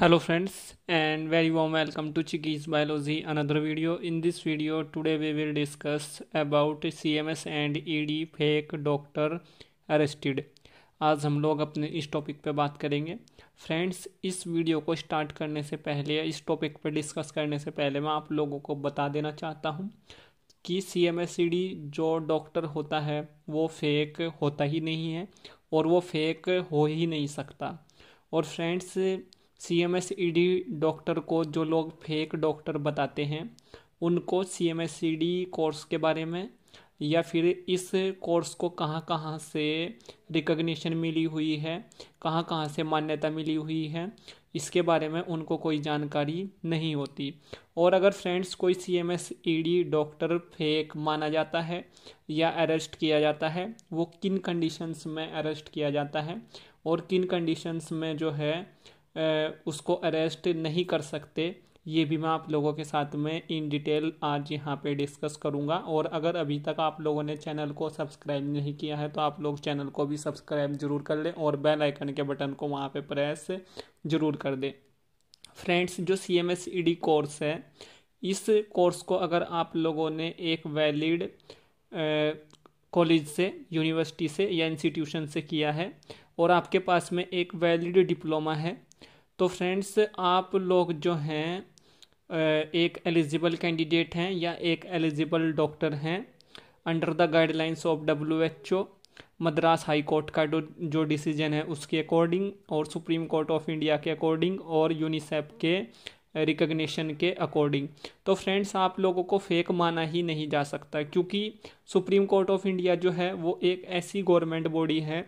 hello friends and very warm welcome to chickies biology another video in this video today we will discuss about cms and ed fake doctor arrested आज हम लोग अपने इस topic पे बात करेंगे friends इस वीडियो को स्टार्ट करने से पहले या इस टॉपिक पे डिस्कस करने से पहले मैं आप लोगों को बता देना चाहता हूँ कि C M S C D जो डॉक्टर होता है वो फेक होता ही नहीं है और वो फेक हो ही नहीं सकता और friends C M S E D doctor को जो लोग फेक डॉक्टर बताते हैं उनको C M S E D course के बारे में या फिर इस कोर्स को कहाँ कहाँ से रिकग्निशन मिली हुई है कहाँ कहाँ से मान्यता मिली हुई है इसके बारे में उनको कोई जानकारी नहीं होती और अगर फ्रेंड्स कोई C M S E D doctor fake माना जाता है या अरेस्ट किया जाता है वो किन कंडीशंस में अरेस्ट किया जाता है और किन कंडीशंस में जो है उसको अरेस्ट नहीं कर सकते ये भी मैं आप लोगों के साथ में इन डिटेल आज यहाँ पे डिस्कस करूँगा और अगर अभी तक आप लोगों ने चैनल को सब्सक्राइब नहीं किया है तो आप लोग चैनल को भी सब्सक्राइब ज़रूर कर लें और बेल आइकन के बटन को वहाँ पे प्रेस ज़रूर कर दें फ्रेंड्स जो C M S E D course है इस कोर्स को अगर आप लोगों ने एक वैलिड कॉलेज से यूनिवर्सिटी से या इंस्टीट्यूशन से किया है और आपके पास में एक वैलिड डिप्लोमा है तो फ्रेंड्स आप लोग जो हैं एक एलिजिबल कैंडिडेट हैं या एक एलिजिबल डॉक्टर हैं under the guidelines of W H O Madras high court का जो डिसीजन है उसके अकॉर्डिंग और सुप्रीम कोर्ट ऑफ इंडिया के अकॉर्डिंग और यूनिसेफ के रिकग्निशन के अकॉर्डिंग तो फ्रेंड्स आप लोगों को फेक माना ही नहीं जा सकता क्योंकि सुप्रीम कोर्ट ऑफ इंडिया जो है वो एक ऐसी गवर्नमेंट बॉडी है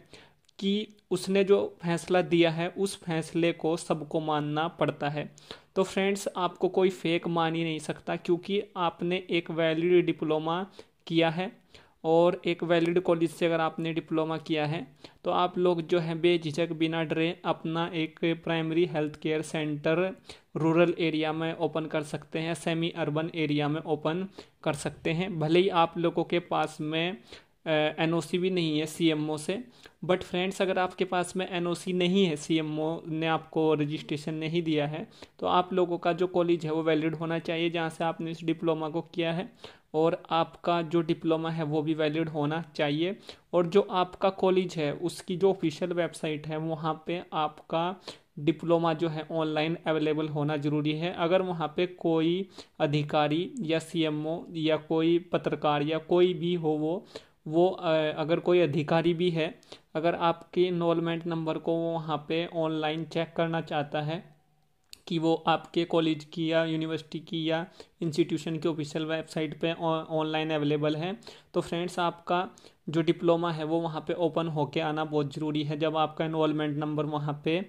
कि उसने जो फैसला दिया है उस फैसले को सबको मानना पड़ता है तो फ्रेंड्स आपको कोई फेक मान ही नहीं सकता क्योंकि आपने एक वैलिड डिप्लोमा किया है और एक वैलिड कॉलेज से अगर आपने डिप्लोमा किया है तो आप लोग जो है बेझिझक बिना डरे अपना एक primary health care centre rural area में ओपन कर सकते हैं सेमी अर्बन एरिया में ओपन कर सकते हैं भले ही आप लोगों के पास में एन ओ सी भी नहीं है सी एम ओ से बट फ्रेंड्स अगर आपके पास में एन ओ सी नहीं है सी एम ओ ने आपको रजिस्ट्रेशन नहीं दिया है तो आप लोगों का जो कॉलेज है वो वैलिड होना चाहिए जहाँ से आपने इस डिप्लोमा को किया है और आपका जो डिप्लोमा है वो भी वैलिड होना चाहिए और जो आपका कॉलेज है उसकी जो ऑफिशियल वेबसाइट है वहाँ पर आपका डिप्लोमा जो है ऑनलाइन अवेलेबल होना ज़रूरी है अगर वहाँ पे कोई अधिकारी या सीएमओ या कोई पत्रकार या कोई भी हो वो वो अगर कोई अधिकारी भी है अगर आपके इनोलमेंट नंबर को वो वहाँ पे ऑनलाइन चेक करना चाहता है कि वो आपके कॉलेज की या यूनिवर्सिटी की या इंस्टीट्यूशन की ऑफिशियल वेबसाइट पे ऑनलाइन अवेलेबल है तो फ्रेंड्स आपका जो डिप्लोमा है वो वहाँ पे ओपन होके आना बहुत ज़रूरी है जब आपका इनोलमेंट नंबर वहाँ पे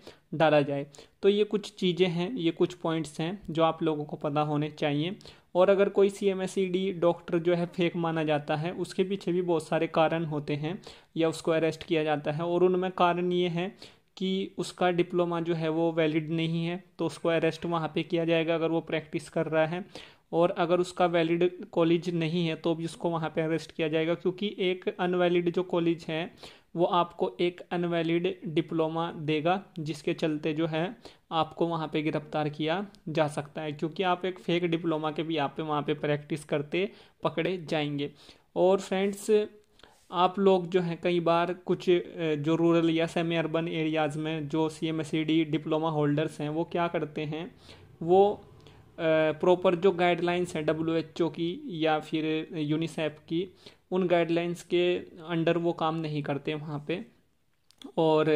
डाला जाए तो ये कुछ चीज़ें हैं ये कुछ पॉइंट्स हैं जो आप लोगों को पता होने चाहिए और अगर कोई C M S E D doctor जो है फेक माना जाता है उसके पीछे भी बहुत सारे कारण होते हैं या उसको अरेस्ट किया जाता है और उनमें कारण ये है कि उसका डिप्लोमा जो है वो वैलिड नहीं है तो उसको अरेस्ट वहाँ पे किया जाएगा अगर वो प्रैक्टिस कर रहा है और अगर उसका वैलिड कॉलेज नहीं है तो भी उसको वहाँ पे अरेस्ट किया जाएगा क्योंकि एक अनवैलिड जो कॉलेज है वो आपको एक अनवैलिड डिप्लोमा देगा जिसके चलते जो है आपको वहाँ पे गिरफ्तार किया जा सकता है क्योंकि आप एक फेक डिप्लोमा के भी आप पे वहाँ पे प्रैक्टिस करते पकड़े जाएंगे और फ्रेंड्स आप लोग जो हैं कई बार कुछ जो रूरल या सेमी अर्बन एरियाज़ में जो C M S C D diploma holders हैं वो क्या करते हैं वो प्रॉपर जो गाइडलाइंस हैं डब्ल्यू एच ओ की या फिर यूनिसेफ की उन गाइडलाइंस के अंडर वो काम नहीं करते वहाँ पे और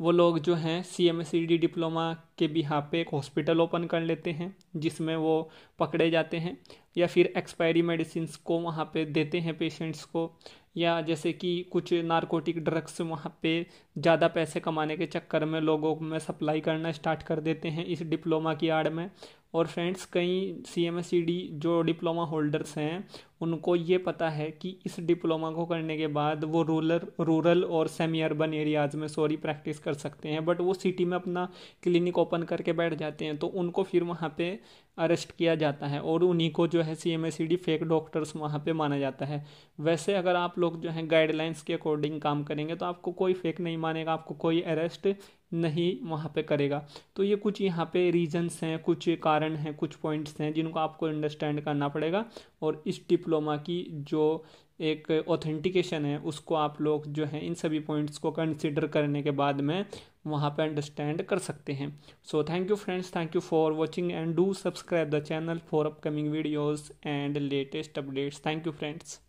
वो लोग जो हैं C M S C D diploma के भी यहाँ पे एक हॉस्पिटल ओपन कर लेते हैं जिसमें वो पकड़े जाते हैं या फिर एक्सपायरी मेडिसिन को वहाँ पे देते हैं पेशेंट्स को या जैसे कि कुछ नारकोटिक ड्रग्स वहाँ पे ज़्यादा पैसे कमाने के चक्कर में लोगों में सप्लाई करना स्टार्ट कर देते हैं इस डिप्लोमा की आड़ में और फ्रेंड्स कई C M S C D जो डिप्लोमा होल्डर्स हैं उनको ये पता है कि इस डिप्लोमा को करने के बाद वो रूरल रूरल और सेमी अर्बन एरियाज़ में सॉरी प्रैक्टिस कर सकते हैं बट वो सिटी में अपना क्लिनिक ओपन करके बैठ जाते हैं तो उनको फिर वहाँ पे अरेस्ट किया जाता है और उन्हीं को जो है C M S D fake doctors वहाँ पे माना जाता है वैसे अगर आप लोग जो है गाइडलाइंस के अकॉर्डिंग काम करेंगे तो आपको कोई फेक नहीं मानेगा आपको कोई अरेस्ट नहीं वहाँ पे करेगा तो ये कुछ यहाँ पे रीजंस हैं कुछ कारण हैं कुछ पॉइंट्स हैं जिनको आपको अंडरस्टैंड करना पड़ेगा और इस डिप्लोमा की जो एक ऑथेंटिकेशन है उसको आप लोग जो है इन सभी पॉइंट्स को कंसिडर करने के बाद में वहाँ पे अंडरस्टैंड कर सकते हैं so thank you friends thank you for watching and do subscribe the channel for upcoming videos and latest updates thank you friends